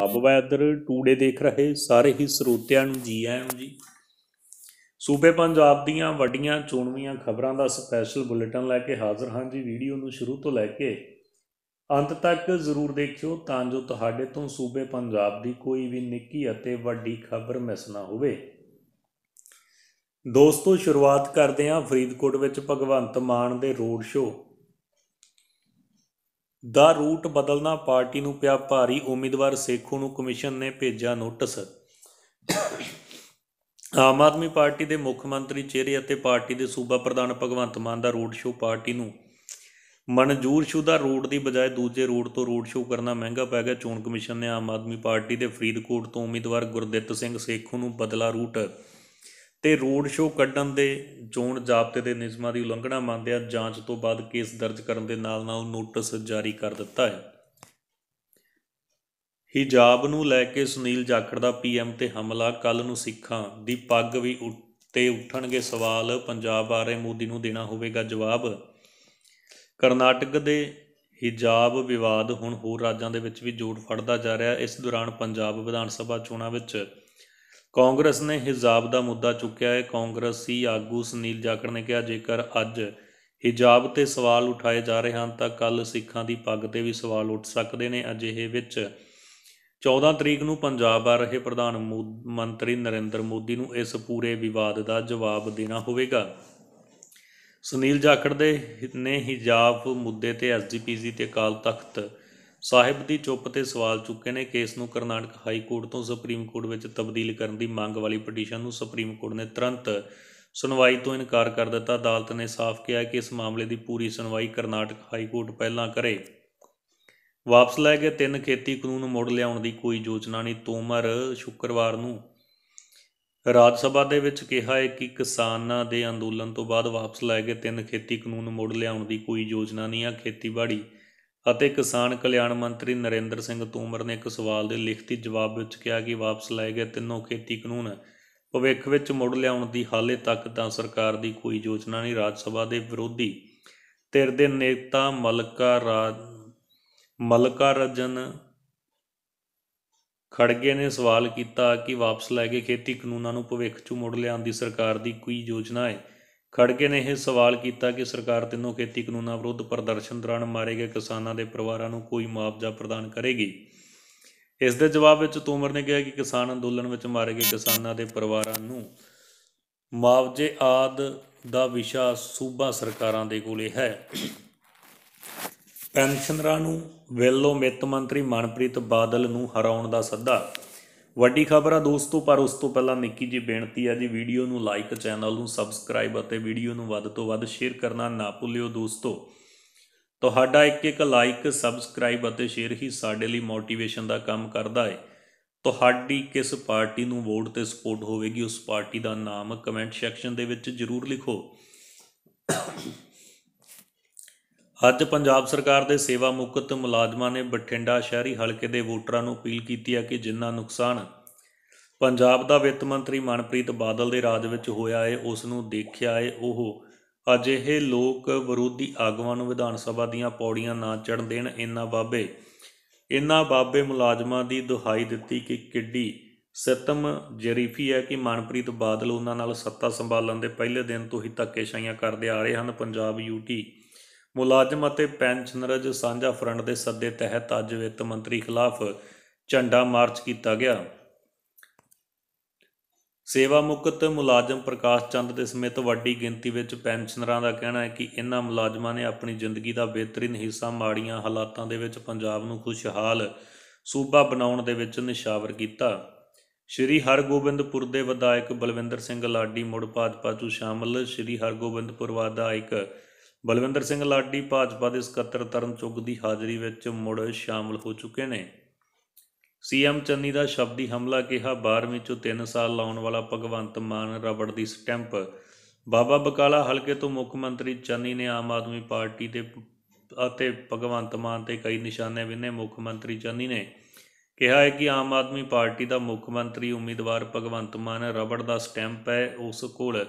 ਹੱਬ weather today ਦੇਖ ਰਹੇ ਸਾਰੇ ਹੀ ਸਰੋਤਿਆਂ ਨੂੰ ਜੀ ਆਇਆਂ ਨੂੰ ਜੀ ਸੂਬੇ ਪੰਜਾਬ ਦੀਆਂ ਵੱਡੀਆਂ ਚੋਣਵੀਆਂ ਖਬਰਾਂ ਦਾ ਸਪੈਸ਼ਲ ਬੁਲੇਟਿਨ ਲੈ ਕੇ ਹਾਜ਼ਰ ਹਾਂ ਜੀ ਵੀਡੀਓ ਨੂੰ ਸ਼ੁਰੂ ਤੋਂ ਲੈ ਕੇ ਅੰਤ ਤੱਕ ਜ਼ਰੂਰ ਦੇਖਿਓ ਤਾਂ ਜੋ ਤੁਹਾਡੇ ਤੋਂ ਸੂਬੇ ਪੰਜਾਬ ਦੀ ਕੋਈ ਵੀ ਨਿੱਕੀ ਅਤੇ ਵੱਡੀ ਖਬਰ ਮਿਸ ਨਾ ਹੋਵੇ ਦੋਸਤੋ ਸ਼ੁਰੂਆਤ ਕਰਦੇ ਹਾਂ ਫਰੀਦਕੋਟ ਵਿੱਚ ਭਗਵੰਤ ਮਾਨ ਦੇ ਰੋਡ ਸ਼ੋਅ ਦਾ ਰੂਟ ਬਦਲਣਾ ਪਾਰਟੀ ਨੂੰ ਪਿਆ ਭਾਰੀ ਉਮੀਦਵਾਰ ਸੇਖੂ ਨੂੰ ਕਮਿਸ਼ਨ ਨੇ ਭੇਜਿਆ ਨੋਟਿਸ ਆਮ ਆਦਮੀ ਪਾਰਟੀ ਦੇ ਮੁੱਖ ਮੰਤਰੀ ਚਿਹਰੇ ਅਤੇ ਪਾਰਟੀ ਦੇ ਸੂਬਾ ਪ੍ਰਧਾਨ ਭਗਵੰਤ ਮਾਨ ਦਾ ਰੋਡ ਸ਼ੋਅ ਪਾਰਟੀ ਨੂੰ ਮਨਜ਼ੂਰਸ਼ੁਦਾ ਰੋਡ ਦੀ ਬਜਾਏ ਦੂਜੇ ਰੋਡ ਤੋਂ ਰੋਡ ਸ਼ੋਅ ਕਰਨਾ ਮਹਿੰਗਾ ਪੈ ਗਿਆ ਚੋਣ ਕਮਿਸ਼ਨ ਨੇ ਆਮ ਆਦਮੀ ਪਾਰਟੀ ਦੇ ਫਰੀਦਕੋਟ ਤੋਂ ਉਮੀਦਵਾਰ ਗੁਰਦਿੱਤ ਸਿੰਘ ਸੇਖੂ ਨੂੰ ਬਦਲਾ ਰੂਟ ਤੇ ਰੋਡ ਸ਼ੋਅ ਕੱਢਣ ਦੇ ਜ਼ੋਨ ਜ਼ਾਬਤੇ ਦੇ ਨਿਯਮਾਂ ਦੀ ਉਲੰਘਣਾ ਮੰਨਦਿਆਂ ਜਾਂਚ ਤੋਂ ਬਾਅਦ ਕੇਸ ਦਰਜ ਕਰਨ ਦੇ ਨਾਲ-ਨਾਲ ਨੋਟਿਸ ਜਾਰੀ ਕਰ ਦਿੱਤਾ ਹੈ ਹਿਜਾਬ ਨੂੰ ਲੈ ਕੇ ਸੁਨੀਲ ਜਾਖੜ ਦਾ ਪੀਐਮ ਤੇ ਹਮਲਾ ਕੱਲ ਨੂੰ ਸਿੱਖਾਂ ਦੀ ਪੱਗ ਵੀ ਉੱਤੇ ਉੱਠਣਗੇ ਸਵਾਲ ਪੰਜਾਬ ਬਾਰੇ ਮੋਦੀ ਨੂੰ ਦੇਣਾ ਹੋਵੇਗਾ ਜਵਾਬ ਕਰਨਾਟਕ ਦੇ ਹਿਜਾਬ ਵਿਵਾਦ ਹੁਣ ਹੋਰ ਰਾਜਾਂ ਦੇ ਵਿੱਚ ਵੀ ਜੋੜ ਫੜਦਾ ਜਾ ਰਿਹਾ ਇਸ ਦੌਰਾਨ ਪੰਜਾਬ ਵਿਧਾਨ ਸਭਾ ਚੋਣਾਂ ਵਿੱਚ ਕਾਂਗਰਸ ਨੇ ਹਿਜਾਬ ਦਾ ਮੁੱਦਾ ਚੁੱਕਿਆ ਹੈ ਕਾਂਗਰਸੀ ਆਗੂ ਸੁਨੀਲ ਜਾਖੜ ਨੇ ਕਿਹਾ ਜੇਕਰ ਅੱਜ ਹਿਜਾਬ ਤੇ ਸਵਾਲ ਉਠਾਏ ਜਾ ਰਹੇ ਹਨ ਤਾਂ ਕੱਲ ਸਿੱਖਾਂ ਦੀ ਪੱਗ ਤੇ ਵੀ ਸਵਾਲ ਉੱਠ ਸਕਦੇ ਨੇ ਅਜਿਹੇ ਵਿੱਚ 14 ਤਰੀਕ ਨੂੰ ਪੰਜਾਬ ਆ ਰਹੇ ਪ੍ਰਧਾਨ ਮੰਤਰੀ ਨਰਿੰਦਰ ਮੋਦੀ ਨੂੰ ਇਸ ਪੂਰੇ ਵਿਵਾਦ ਦਾ ਜਵਾਬ ਦੇਣਾ ਹੋਵੇਗਾ ਸੁਨੀਲ ਜਾਖੜ ਦੇ ਨੇ ਹਿਜਾਬ ਮੁੱਦੇ ਤੇ ਐਸਜੀਪੀਸੀ ਤੇ ਕਾਲ ਤਖਤ ਸਾਹਿਬ ਦੀ ਚੁੱਪ ਤੇ ਸਵਾਲ ਚੁੱਕੇ ਨੇ ਕੇਸ ਨੂੰ ਕਰਨਾਟਕ ਹਾਈ ਕੋਰਟ ਤੋਂ ਸੁਪਰੀਮ ਕੋਰਟ ਵਿੱਚ ਤਬਦੀਲ ਕਰਨ ਦੀ ਮੰਗ ਵਾਲੀ ਪਟੀਸ਼ਨ ਨੂੰ ਸੁਪਰੀਮ ਕੋਰਟ ਨੇ ਤੁਰੰਤ ਸੁਣਵਾਈ ਤੋਂ ਇਨਕਾਰ ਕਰ ਦਿੱਤਾ ਅਦਾਲਤ ਨੇ ਸਾਫ਼ ਕਿਹਾ ਕਿ ਇਸ ਮਾਮਲੇ ਦੀ ਪੂਰੀ ਸੁਣਵਾਈ ਕਰਨਾਟਕ ਹਾਈ ਕੋਰਟ ਪਹਿਲਾਂ ਕਰੇ ਵਾਪਸ ਲੈ ਕੇ ਤਿੰਨ ਖੇਤੀ ਕਾਨੂੰਨ ਮੋੜ ਲਿਆਉਣ ਦੀ ਕੋਈ ਯੋਜਨਾ ਨਹੀਂ ਤੋਮਰ ਸ਼ੁੱਕਰਵਾਰ ਨੂੰ ਰਾਜ ਸਭਾ ਦੇ ਵਿੱਚ ਕਿਹਾ ਹੈ ਕਿ ਕਿਸਾਨਾਂ ਦੇ ਅੰਦੋਲਨ ਤੋਂ ਬਾਅਦ ਵਾਪਸ ਲਏ ਗਏ ਤਿੰਨ ਖੇਤੀ ਕਾਨੂੰਨ ਮੋੜ ਲਿਆਉਣ ਦੀ ਕੋਈ ਯੋਜਨਾ ਨਹੀਂ ਆ ਖੇਤੀਬਾੜੀ ਅਤੇ ਕਿਸਾਨ ਕਲਿਆਣ ਮੰਤਰੀ ਨਰਿੰਦਰ ਸਿੰਘ ਤੂਮਰ ਨੇ ਇੱਕ ਸਵਾਲ ਦੇ ਲਿਖਤੀ ਜਵਾਬ ਵਿੱਚ ਕਿਹਾ ਕਿ ਵਾਪਸ ਲਏ ਗਏ ਤਿੰਨੋਂ ਖੇਤੀ ਕਾਨੂੰਨ ਭਵਿੱਖ ਵਿੱਚ ਮੁੜ ਲਿਆਉਣ ਦੀ ਹਾਲੇ ਤੱਕ ਤਾਂ ਸਰਕਾਰ ਦੀ ਕੋਈ ਯੋਜਨਾ ਨਹੀਂ ਰਾਜ ਸਭਾ ਦੇ ਵਿਰੋਧੀ ਧਿਰ ਦੇ ਨੇਤਾ ਮਲਕਾ ਰਾਜ ਮਲਕਾ ਰਜਨ ਖੜਗੇ ਨੇ ਸਵਾਲ ਕੀਤਾ ਕਿ ਵਾਪਸ ਲਏ ਗਏ ਖੇਤੀ ਕਾਨੂੰਨਾਂ ਨੂੰ ਭਵਿੱਖ 'ਚ ਮੁੜ ਲਿਆਉਣ ਦੀ ਸਰਕਾਰ ਦੀ ਕੋਈ ਯੋਜਨਾ ਹੈ ਖੜਕੇ ਨੇ ਇਹ ਸਵਾਲ ਕੀਤਾ ਕਿ ਸਰਕਾਰ ਤਿੰਨੋਂ ਖੇਤੀ ਕਾਨੂੰਨਾਂ ਵਿਰੁੱਧ ਪ੍ਰਦਰਸ਼ਨ ਦੌਰਾਨ ਮਾਰੇ ਗਏ ਕਿਸਾਨਾਂ ਦੇ ਪਰਿਵਾਰਾਂ ਨੂੰ ਕੋਈ ਮੁਆਵਜ਼ਾ ਪ੍ਰਦਾਨ ਕਰੇਗੀ ਇਸ ਦੇ ਜਵਾਬ ਵਿੱਚ ਤੋਮਰ ਨੇ ਕਿਹਾ ਕਿ ਕਿਸਾਨ ਅੰਦੋਲਨ ਵਿੱਚ ਮਾਰੇ ਗਏ ਕਿਸਾਨਾਂ ਦੇ ਪਰਿਵਾਰਾਂ ਨੂੰ ਮੁਆਵਜ਼ੇ ਆਦ ਦਾ ਵਿਸ਼ਾ ਸੂਬਾ ਸਰਕਾਰਾਂ ਦੇ ਕੋਲੇ ਹੈ ਪੈਨਸ਼ਨਰਾਂ ਨੂੰ ਵੈਲੋ ਮਿੱਤ ਮੰਤਰੀ ਮਨਪ੍ਰੀਤ ਬਾਦਲ ਨੂੰ ਹਰਾਉਣ ਦਾ ਸੱਦਾ ਵੱਡੀ ਖਬਰ ਆ ਦੋਸਤੋ ਪਰ ਉਸ ਤੋਂ ਪਹਿਲਾਂ ਨਿੱਕੀ ਜੀ ਬੇਨਤੀ ਆ ਜੀ ਵੀਡੀਓ ਨੂੰ ਲਾਈਕ ਚੈਨਲ ਨੂੰ ਸਬਸਕ੍ਰਾਈਬ ਅਤੇ ਵੀਡੀਓ ਨੂੰ ਵੱਧ ਤੋਂ ਵੱਧ ਸ਼ੇਅਰ ਕਰਨਾ ਨਾ ਭੁੱਲਿਓ ਦੋਸਤੋ ਤੁਹਾਡਾ ਇੱਕ ਇੱਕ ਲਾਈਕ ਸਬਸਕ੍ਰਾਈਬ ਅਤੇ ਸ਼ੇਅਰ ਹੀ ਸਾਡੇ ਲਈ ਮੋਟੀਵੇਸ਼ਨ ਦਾ ਕੰਮ ਕਰਦਾ ਹੈ ਤੁਹਾਡੀ ਕਿਸ ਪਾਰਟੀ ਨੂੰ ਵੋਟ ਤੇ ਸਪੋਰਟ ਹੋਵੇਗੀ ਉਸ ਪਾਰਟੀ ਦਾ ਨਾਮ ਕਮੈਂਟ ਸੈਕਸ਼ਨ ਦੇ ਵਿੱਚ ਜ਼ਰੂਰ ਲਿਖੋ ਅੱਜ ਪੰਜਾਬ ਸਰਕਾਰ ਦੇ ਸੇਵਾ ਮੁਕਤ ਮੁਲਾਜ਼ਮਾਂ ਨੇ ਬਠਿੰਡਾ ਸ਼ਹਿਰੀ ਹਲਕੇ ਦੇ ਵੋਟਰਾਂ ਨੂੰ ਅਪੀਲ ਕੀਤੀ ਹੈ ਕਿ ਜਿੰਨਾ ਨੁਕਸਾਨ ਪੰਜਾਬ ਦਾ ਵਿੱਤ ਮੰਤਰੀ ਮਨਪ੍ਰੀਤ ਬਾਦਲ ਦੇ ਰਾਜ ਵਿੱਚ ਹੋਇਆ ਏ ਉਸ ਨੂੰ ਦੇਖਿਆ ਏ ਉਹ ਅਜਿਹੇ ਲੋਕ ਵਿਰੋਧੀ ਆਗੂਆਂ ਨੂੰ ਵਿਧਾਨ ਸਭਾ ਦੀਆਂ ਪੌੜੀਆਂ ਨਾ ਚੜ੍ਹਨ ਦੇਣ ਇੰਨਾ ਬਾਬੇ ਇੰਨਾ ਬਾਬੇ ਮੁਲਾਜ਼ਮਾਂ ਦੀ ਦੁਹਾਈ ਦਿੱਤੀ ਕਿ ਕਿੱਡੀ ਸਤਮ ਜਰੀਫੀ ਹੈ ਕਿ ਮਨਪ੍ਰੀਤ ਬਾਦਲ ਉਹਨਾਂ ਨਾਲ ਸੱਤਾ ਸੰਭਾਲਣ ਦੇ ਪਹਿਲੇ ਦਿਨ ਤੋਂ ਹੀ ਧੱਕੇਸ਼ਾਹੀਆਂ ਕਰਦੇ ਆ ਰਹੇ ਹਨ ਪੰਜਾਬ ਯੂਟੀ ਮੁਲਾਜ਼ਮ ਅਤੇ ਪੈਨਸ਼ਨਰਾਂ ਜੋ ਸਾਂਝਾ ਫਰੰਟ ਦੇ ਸੱਦੇ ਤਹਿਤ ਅੱਜ ਵਿੱਤ ਮੰਤਰੀ ਖਿਲਾਫ ਝੰਡਾ ਮਾਰਚ ਕੀਤਾ ਗਿਆ ਸੇਵਾ ਮੁਕਤ ਮੁਲਾਜ਼ਮ ਪ੍ਰਕਾਸ਼ ਚੰਦ ਦੇ ਸਮੇਤ ਵੱਡੀ ਗਿਣਤੀ ਵਿੱਚ ਪੈਨਸ਼ਨਰਾਂ ਦਾ ਕਹਿਣਾ ਹੈ ਕਿ ਇਹਨਾਂ ਮੁਲਾਜ਼ਮਾਂ ਨੇ ਆਪਣੀ ਜ਼ਿੰਦਗੀ ਦਾ ਬਿਹਤਰੀਨ ਹਿੱਸਾ ਮਾੜੀਆਂ ਹਾਲਾਤਾਂ ਦੇ ਵਿੱਚ ਪੰਜਾਬ ਨੂੰ ਖੁਸ਼ਹਾਲ ਸੂਬਾ ਬਣਾਉਣ ਦੇ ਵਿੱਚ ਨਿਸ਼ਾਵਰ ਕੀਤਾ ਸ਼੍ਰੀ ਹਰਗੋਬਿੰਦਪੁਰ ਦੇ ਵਿਧਾਇਕ ਬਲਵਿੰਦਰ ਸਿੰਘ ਲਾਡੀ ਮੁੜ ਭਾਜਪਾ ਸ਼ਾਮਲ ਸ਼੍ਰੀ ਹਰਗੋਬਿੰਦਪੁਰ ਵਿਧਾਇਕ ਬਲਵਿੰਦਰ ਸਿੰਘ ਲਾਡੀ ਭਾਜਪਾ ਦੇ ਸਕੱਤਰ ਤਰਨ ਚੁੱਗ ਦੀ ਹਾਜ਼ਰੀ ਵਿੱਚ ਮੁੜ ਸ਼ਾਮਲ ਹੋ ਚੁੱਕੇ ਨੇ ਸੀਐਮ ਚੰਨੀ ਦਾ ਸ਼ਬਦੀ ਹਮਲਾ ਕਿਹਾ 12ਵੀਂ ਚੋਂ 3 ਸਾਲ ਲਾਉਣ ਵਾਲਾ ਭਗਵੰਤ ਮਾਨ ਰਬੜ ਦੀ ਸਟੈਂਪ ਬਾਬਾ ਬਕਾਲਾ ਹਲਕੇ ਤੋਂ ਮੁੱਖ ਮੰਤਰੀ ਚੰਨੀ ਨੇ ਆਮ ਆਦਮੀ ਪਾਰਟੀ ਦੇ ਅਤੇ ਭਗਵੰਤ ਮਾਨ ਤੇ ਕਈ ਨਿਸ਼ਾਨੇ ਵਿੰਨੇ ਮੁੱਖ ਮੰਤਰੀ ਚੰਨੀ ਨੇ ਕਿਹਾ ਹੈ ਕਿ ਆਮ ਆਦਮੀ ਪਾਰਟੀ ਦਾ ਮੁੱਖ ਮੰਤਰੀ ਉਮੀਦਵਾਰ ਭਗਵੰਤ ਮਾਨ ਰਬੜ ਦਾ ਸਟੈਂਪ ਹੈ ਉਸ ਕੋਲ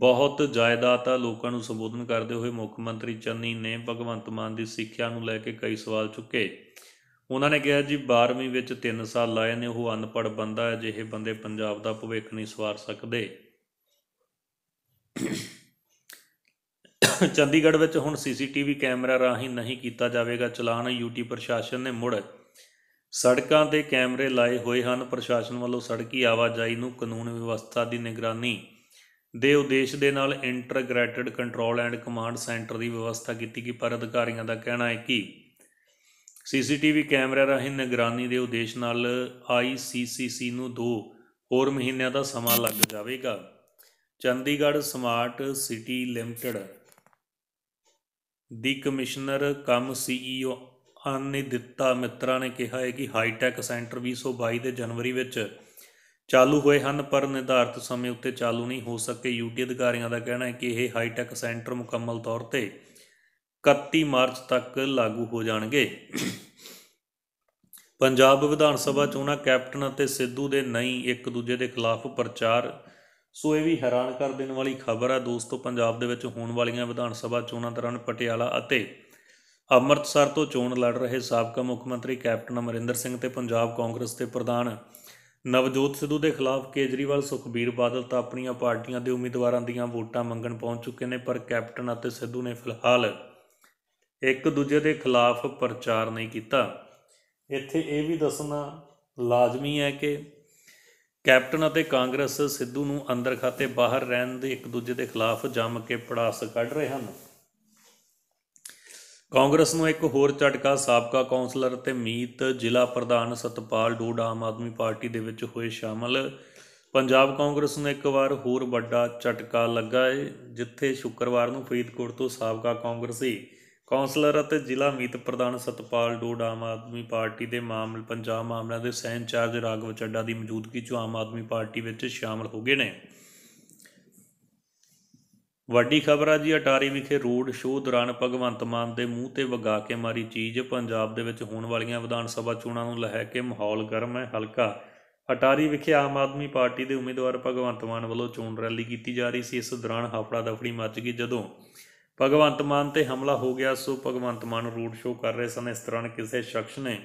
ਬਹੁਤ ਜਾਇਦਾ ਤਾਂ ਲੋਕਾਂ ਨੂੰ ਸੰਬੋਧਨ ਕਰਦੇ ਹੋਏ ਮੁੱਖ ਮੰਤਰੀ ਚੰਨੀ ਨੇ ਭਗਵੰਤ ਮਾਨ ਦੀ ਸਿੱਖਿਆ ਨੂੰ ਲੈ ਕੇ ਕਈ ਸਵਾਲ ਚੁੱਕੇ ਉਹਨਾਂ ਨੇ ਕਿਹਾ ਜੀ 12ਵੀਂ ਵਿੱਚ 3 ਸਾਲ ਲਾਏ ਨੇ ਉਹ ਅਨਪੜ੍ਹ ਬੰਦਾ ਹੈ ਜਿਹੇ ਬੰਦੇ ਪੰਜਾਬ ਦਾ ਭਵਿੱਖ ਨਹੀਂ ਸਵਾਰ ਸਕਦੇ ਚੰਡੀਗੜ੍ਹ ਵਿੱਚ ਹੁਣ ਸੀਸੀਟੀਵੀ ਕੈਮਰਾ ਰਾਹੀਂ ਨਹੀਂ ਕੀਤਾ ਜਾਵੇਗਾ ਚਲਾਨ ਯੂਟੀ ਪ੍ਰਸ਼ਾਸਨ ਨੇ ਮੁੜ ਸੜਕਾਂ ਤੇ ਕੈਮਰੇ ਲਾਏ ਹੋਏ ਹਨ ਪ੍ਰਸ਼ਾਸਨ ਵੱਲੋਂ ਸੜਕੀ ਆਵਾਜਾਈ ਨੂੰ ਕਾਨੂੰਨ ਵਿਵਸਥਾ ਦੀ ਨਿਗਰਾਨੀ ਦੇ ਉਦੇਸ਼ ਦੇ ਨਾਲ integrated control and command centre ਦੀ ਵਿਵਸਥਾ ਕੀਤੀ ਗਈ ਪਰ ਅਧਿਕਾਰੀਆਂ ਦਾ ਕਹਿਣਾ ਹੈ ਕਿ ਸੀਸੀਟੀਵੀ ਕੈਮਰਾ ਰਾਹੀਂ ਨਿਗਰਾਨੀ ਦੇ ਉਦੇਸ਼ ਨਾਲ ਆਈਸੀਸੀਸੀ ਨੂੰ 2 ਹੋਰ ਮਹੀਨਿਆਂ ਦਾ ਸਮਾਂ ਲੱਗ ਜਾਵੇਗਾ ਚੰਡੀਗੜ੍ਹ ਸਮਾਰਟ ਸਿਟੀ ਲਿਮਟਿਡ ਦੀ commissioner cum CEO Anindita Mitra ਨੇ ਕਿਹਾ ਹੈ ਕਿ ਹਾਈਟੈਕ ਸੈਂਟਰ 2022 ਦੇ ਜਨਵਰੀ ਵਿੱਚ ਚਾਲੂ ਹੋਏ ਹਨ ਪਰ ਨਿਰਧਾਰਤ ਸਮੇਂ ਉੱਤੇ ਚਾਲੂ ਨਹੀਂ ਹੋ ਸਕੇ ਯੂਟੀ ਅਧਿਕਾਰੀਆਂ ਦਾ ਕਹਿਣਾ ਹੈ ਕਿ ਇਹ ਹਾਈਟੈਕ ਸੈਂਟਰ ਮੁਕੰਮਲ ਤੌਰ ਤੇ 31 ਮਾਰਚ ਤੱਕ ਲਾਗੂ ਹੋ ਜਾਣਗੇ ਪੰਜਾਬ ਵਿਧਾਨ ਸਭਾ ਚੋਣਾਂ ਕੈਪਟਨ ਅਤੇ ਸਿੱਧੂ ਦੇ ਨਹੀਂ ਇੱਕ ਦੂਜੇ ਦੇ ਖਿਲਾਫ ਪ੍ਰਚਾਰ ਸੋ ਇਹ ਵੀ ਹੈਰਾਨ ਕਰ ਦੇਣ ਵਾਲੀ ਖਬਰ ਹੈ ਦੋਸਤੋ ਪੰਜਾਬ ਦੇ ਵਿੱਚ ਹੋਣ ਵਾਲੀਆਂ ਵਿਧਾਨ ਸਭਾ ਚੋਣਾਂ ਦੌਰਾਨ ਪਟਿਆਲਾ ਅਤੇ ਅੰਮ੍ਰਿਤਸਰ ਤੋਂ ਚੋਣ ਲੜ ਰਹੇ ਸਾਬਕਾ ਮੁੱਖ ਮੰਤਰੀ ਕੈਪਟਨ ਅਮਰਿੰਦਰ ਸਿੰਘ ਤੇ ਪੰਜਾਬ ਕਾਂਗਰਸ ਦੇ ਪ੍ਰਧਾਨ ਨਵਜੋਤ ਸਿੱਧੂ ਦੇ ਖਿਲਾਫ ਕੇਜਰੀਵਾਲ ਸੁਖਬੀਰ ਬਾਦਲ ਤਾਂ ਆਪਣੀਆਂ ਪਾਰਟੀਆਂ ਦੇ ਉਮੀਦਵਾਰਾਂ ਦੀਆਂ ਵੋਟਾਂ ਮੰਗਣ ਪਹੁੰਚ ਚੁੱਕੇ ਨੇ ਪਰ ਕੈਪਟਨ ਅਤੇ ਸਿੱਧੂ ਨੇ ਫਿਲਹਾਲ ਇੱਕ ਦੂਜੇ ਦੇ ਖਿਲਾਫ ਪ੍ਰਚਾਰ ਨਹੀਂ ਕੀਤਾ ਇੱਥੇ ਇਹ ਵੀ ਦੱਸਣਾ ਲਾਜ਼ਮੀ ਹੈ ਕਿ ਕੈਪਟਨ ਅਤੇ ਕਾਂਗਰਸ ਸਿੱਧੂ ਨੂੰ ਅੰਦਰ ਖਾਤੇ ਬਾਹਰ ਰਹਿਣ ਦੇ ਇੱਕ ਦੂਜੇ ਦੇ ਖਿਲਾਫ ਜੰਮ ਕੇ ਪੜਾਸ ਕੱਢ ਰਹੇ ਹਨ ਕਾਂਗਰਸ ਨੂੰ ਇੱਕ ਹੋਰ ਝਟਕਾ ਸਾਬਕਾ ਕੌਂਸਲਰ ਅਤੇ ਮੀਤ ਜ਼ਿਲ੍ਹਾ ਪ੍ਰਧਾਨ ਸਤਪਾਲ ਡੋਡ ਆਮ ਆਦਮੀ ਪਾਰਟੀ ਦੇ ਵਿੱਚ ਹੋਏ ਸ਼ਾਮਲ ਪੰਜਾਬ ਕਾਂਗਰਸ ਨੂੰ ਇੱਕ ਵਾਰ ਹੋਰ ਵੱਡਾ ਝਟਕਾ ਲੱਗਾ ਹੈ ਜਿੱਥੇ ਸ਼ੁੱਕਰਵਾਰ ਨੂੰ ਫਰੀਦਕੋਟ ਤੋਂ ਸਾਬਕਾ ਕਾਂਗਰਸੀ ਕੌਂਸਲਰ ਅਤੇ ਜ਼ਿਲ੍ਹਾ ਮੀਤ ਪ੍ਰਧਾਨ ਸਤਪਾਲ ਡੋਡ ਆਮ ਆਦਮੀ ਪਾਰਟੀ ਦੇ ਮਾਮਲ ਪੰਜਾਬ ਮਾਮਲਿਆਂ ਦੇ ਸਹਿ ਇੰਚਾਰਜ ਰਾਗਵ ਚੱਡਾ ਦੀ ਮੌਜੂਦਗੀ 'ਚ ਆਮ ਆਦਮੀ ਪਾਰਟੀ ਵਿੱਚ ਸ਼ਾਮਲ ਹੋ ਗਏ ਨੇ ਵੱਡੀ ਖਬਰ ਆ ਜੀ ਅਟਾਰੀ ਵਿਖੇ ਰੋਡ ਸ਼ੋਅ ਦੌਰਾਨ ਭਗਵੰਤ ਮਾਨ ਦੇ ਮੂੰਹ ਤੇ ਵਗਾ ਕੇ ਮਾਰੀ ਚੀਜ਼ ਪੰਜਾਬ ਦੇ ਵਿੱਚ ਹੋਣ ਵਾਲੀਆਂ ਵਿਧਾਨ ਸਭਾ ਚੋਣਾਂ ਨੂੰ ਲੈ ਕੇ ਮਾਹੌਲ ਗਰਮ ਹੈ ਹਲਕਾ ਅਟਾਰੀ ਵਿਖੇ ਆਮ ਆਦਮੀ ਪਾਰਟੀ ਦੇ ਉਮੀਦਵਾਰ ਭਗਵੰਤ ਮਾਨ ਵੱਲੋਂ ਚੋਣ ਰੈਲੀ ਕੀਤੀ ਜਾ ਰਹੀ ਸੀ ਇਸ ਦੌਰਾਨ ਹਫੜਾ ਦਫੜੀ ਮੱਚ ਗਈ ਜਦੋਂ ਭਗਵੰਤ ਮਾਨ ਤੇ ਹਮਲਾ ਹੋ ਗਿਆ ਸੋ ਭਗਵੰਤ ਮਾਨ ਰੋਡ ਸ਼ੋਅ ਕਰ ਰਹੇ ਸਨ ਇਸ ਦੌਰਾਨ ਕਿਸੇ ਸ਼ਖਸ ਨੇ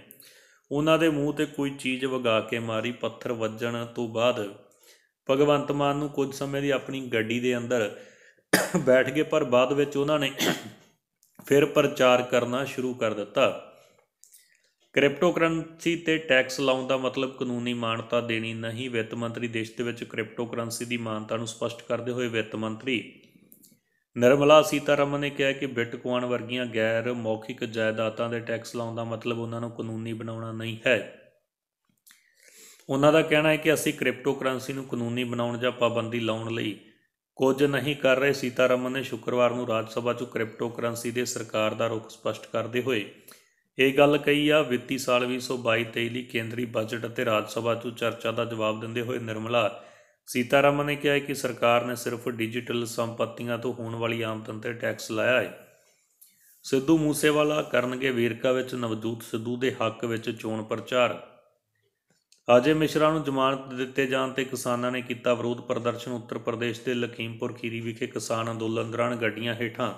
ਉਹਨਾਂ ਦੇ ਮੂੰਹ ਤੇ ਕੋਈ ਚੀਜ਼ ਵਗਾ ਕੇ ਮਾਰੀ ਪੱਥਰ ਵੱਜਣ ਤੋਂ ਬਾਅਦ ਭਗਵੰਤ ਮਾਨ ਨੂੰ ਕੁਝ ਸਮੇਂ ਦੀ ਆਪਣੀ ਗੱਡੀ ਦੇ ਅੰਦਰ ਬੈਠ ਗਏ ਪਰ ਬਾਅਦ ਵਿੱਚ ਉਹਨਾਂ ਨੇ ਫਿਰ ਪ੍ਰਚਾਰ ਕਰਨਾ ਸ਼ੁਰੂ ਕਰ ਦਿੱਤਾ ਕ੍ਰਿਪਟੋ ਕਰੰਸੀ ਤੇ ਟੈਕਸ ਲਾਉਣ ਦਾ ਮਤਲਬ ਕਾਨੂੰਨੀ ਮਾਨਤਾ ਦੇਣੀ ਨਹੀਂ ਵਿੱਤ ਮੰਤਰੀ ਦੇਸ਼ ਦੇ ਵਿੱਚ ਕ੍ਰਿਪਟੋ ਕਰੰਸੀ ਦੀ ਮਾਨਤਾ ਨੂੰ ਸਪਸ਼ਟ ਕਰਦੇ ਹੋਏ ਵਿੱਤ ਮੰਤਰੀ ਨਿਰਮਲਾ ਸੀਤਾਰਮਨ ਨੇ ਕਿਹਾ ਕਿ ਬਿਟਕੋਇਨ ਵਰਗੀਆਂ ਗੈਰ ਮੌਖਿਕ ਜਾਇਦਾਦਾਂ ਦੇ ਟੈਕਸ ਲਾਉਣ ਦਾ ਮਤਲਬ ਉਹਨਾਂ ਨੂੰ ਕਾਨੂੰਨੀ ਬਣਾਉਣਾ ਨਹੀਂ ਹੈ ਉਹਨਾਂ ਦਾ ਕਹਿਣਾ ਹੈ ਕਿ ਅਸੀਂ ਕ੍ਰਿਪਟੋ ਕਰੰਸੀ ਨੂੰ ਕਾਨੂੰਨੀ ਬਣਾਉਣ ਜਾਂ ਪਾਬੰਦੀ ਲਾਉਣ ਲਈ ਕੁਝ ਨਹੀਂ ਕਰ ਰਹੇ ਸੀਤਾਰਮਨ ਨੇ ਸ਼ੁੱਕਰਵਾਰ ਨੂੰ ਰਾਜ ਸਭਾ 'ਚ ਕ੍ਰਿਪਟੋ ਕਰੰਸੀ ਦੇ ਸਰਕਾਰ ਦਾ ਰੁਖ ਸਪਸ਼ਟ ਕਰਦੇ ਹੋਏ ਇਹ ਗੱਲ ਕਹੀ ਆ ਵਿੱਤੀ ਸਾਲ 2022-23 ਲਈ ਕੇਂਦਰੀ ਬਜਟ ਅਤੇ ਰਾਜ ਸਭਾ 'ਚ ਚਰਚਾ ਦਾ ਜਵਾਬ ਦਿੰਦੇ ਹੋਏ ਨਿਰਮਲਾ ਸੀਤਾਰਮਨ ਨੇ ਕਿਹਾ ਕਿ ਸਰਕਾਰ ਨੇ ਸਿਰਫ ਡਿਜੀਟਲ ਸੰਪਤੀਆਂ ਤੋਂ ਹੋਣ ਵਾਲੀ ਆਮਦਨ ਤੇ ਟੈਕਸ ਲਾਇਆ ਹੈ ਸਿੱਧੂ ਮੂਸੇਵਾਲਾ ਕਰਨਗੇ ਵੀਰਕਾ ਵਿੱਚ ਨਵਜੋਤ ਸਿੱਧੂ ਦੇ ਹੱਕ ਵਿੱਚ ਚੋਣ ਪ੍ਰਚਾਰ ਅਜੇ ਮਿਸ਼ਰਾ ਨੂੰ ਜ਼ਮਾਨਤ ਦਿੱਤੇ ਜਾਣ ਤੇ ਕਿਸਾਨਾਂ ਨੇ ਕੀਤਾ ਵਿਰੋਧ ਪ੍ਰਦਰਸ਼ਨ ਉੱਤਰ ਪ੍ਰਦੇਸ਼ ਦੇ ਲਖੀਮਪੁਰ ਖੀਰੀ ਵਿਖੇ ਕਿਸਾਨ ਅੰਦੋਲਨ ਦੌਰਾਨ ਗੱਡੀਆਂ ਹੇਠਾਂ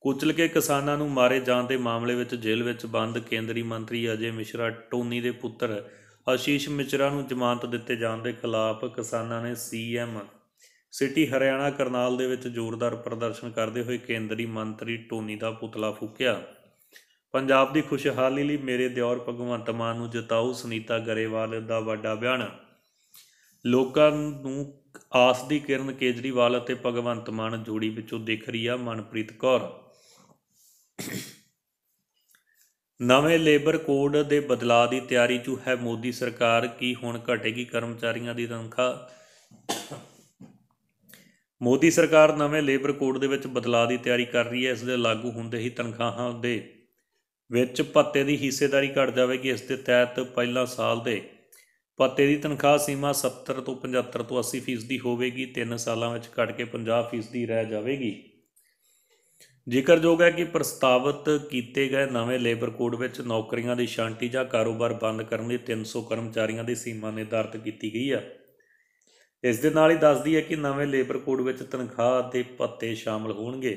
ਕੁਚਲ ਕੇ ਕਿਸਾਨਾਂ ਨੂੰ ਮਾਰੇ ਜਾਣ ਦੇ ਮਾਮਲੇ ਵਿੱਚ ਜੇਲ੍ਹ ਵਿੱਚ ਬੰਦ ਕੇਂਦਰੀ ਮੰਤਰੀ ਅਜੇ ਮਿਸ਼ਰਾ ਟੋਨੀ ਦੇ ਪੁੱਤਰ ਆਸ਼ੀਸ਼ ਮਿਸ਼ਰਾ ਨੂੰ ਜ਼ਮਾਨਤ ਦਿੱਤੇ ਜਾਣ ਦੇ ਖਿਲਾਫ ਕਿਸਾਨਾਂ ਨੇ ਸੀਐਮ ਸਿਟੀ ਹਰਿਆਣਾ ਕਰਨਾਲ ਦੇ ਵਿੱਚ ਜ਼ੋਰਦਾਰ ਪ੍ਰਦਰਸ਼ਨ ਕਰਦੇ ਹੋਏ ਕੇਂਦਰੀ ਮੰਤਰੀ ਟੋਨੀ ਦਾ ਪੁਤਲਾ ਫੂਕਿਆ ਪੰਜਾਬ ਦੀ ਖੁਸ਼ਹਾਲੀ ਲਈ ਮੇਰੇ ਦਿਓਰ ਭਗਵੰਤ ਮਾਨ ਨੂੰ ਜਤਾਉ ਸੁਨੀਤਾ ਗਰੇਵਾਲ ਦਾ ਵੱਡਾ ਬਿਆਨ ਲੋਕਾਂ ਨੂੰ ਆਸ ਦੀ ਕਿਰਨ ਕੇਜਰੀਵਾਲ ਅਤੇ ਭਗਵੰਤ ਮਾਨ ਜੋੜੀ ਵਿੱਚੋਂ ਦਿਖ ਰਹੀ ਆ ਮਨਪ੍ਰੀਤ ਕੌਰ ਨਵੇਂ ਲੇਬਰ ਕੋਡ ਦੇ ਬਦਲਾਅ ਦੀ ਤਿਆਰੀ 'ਚ ਹੈ ਮੋਦੀ ਸਰਕਾਰ ਕੀ ਹੁਣ ਘਟੇਗੀ ਕਰਮਚਾਰੀਆਂ ਦੀ ਤਨਖਾਹ ਮੋਦੀ ਸਰਕਾਰ ਨਵੇਂ ਲੇਬਰ ਕੋਡ ਦੇ ਵਿੱਚ ਬਦਲਾਅ ਦੀ ਤਿਆਰੀ ਕਰ ਰਹੀ ਹੈ ਇਸ ਦੇ ਲਾਗੂ ਹੁੰਦੇ ਹੀ ਤਨਖਾਹਾਂ ਦੇ ਵਿੱਚ ਭੱਤੇ ਦੀ ਹਿੱਸੇਦਾਰੀ ਘਟ ਜਾਵੇਗੀ ਇਸ ਦੇ ਤਹਿਤ ਪਹਿਲਾ ਸਾਲ ਦੇ ਭੱਤੇ ਦੀ ਤਨਖਾਹ ਸੀਮਾ 70 ਤੋਂ 75 ਤੋਂ 80% ਦੀ ਹੋਵੇਗੀ 3 ਸਾਲਾਂ ਵਿੱਚ ਘਟ ਕੇ 50% ਦੀ ਰਹਿ ਜਾਵੇਗੀ ਜੋਗ ਹੈ ਕਿ ਪ੍ਰਸਤਾਵਿਤ ਕੀਤੇ ਗਏ ਨਵੇਂ ਲੇਬਰ ਕੋਡ ਵਿੱਚ ਨੌਕਰੀਆਂ ਦੀ ਸ਼ਾਂਤੀ ਜਾਂ ਕਾਰੋਬਾਰ ਬੰਦ ਕਰਨ ਲਈ 300 ਕਰਮਚਾਰੀਆਂ ਦੀ ਸੀਮਾ ਨਿਰਧਾਰਤ ਕੀਤੀ ਗਈ ਹੈ ਇਸ ਦੇ ਨਾਲ ਹੀ ਦੱਸਦੀ ਹੈ ਕਿ ਨਵੇਂ ਲੇਬਰ ਕੋਡ ਵਿੱਚ ਤਨਖਾਹ ਅਤੇ ਭੱਤੇ ਸ਼ਾਮਲ ਹੋਣਗੇ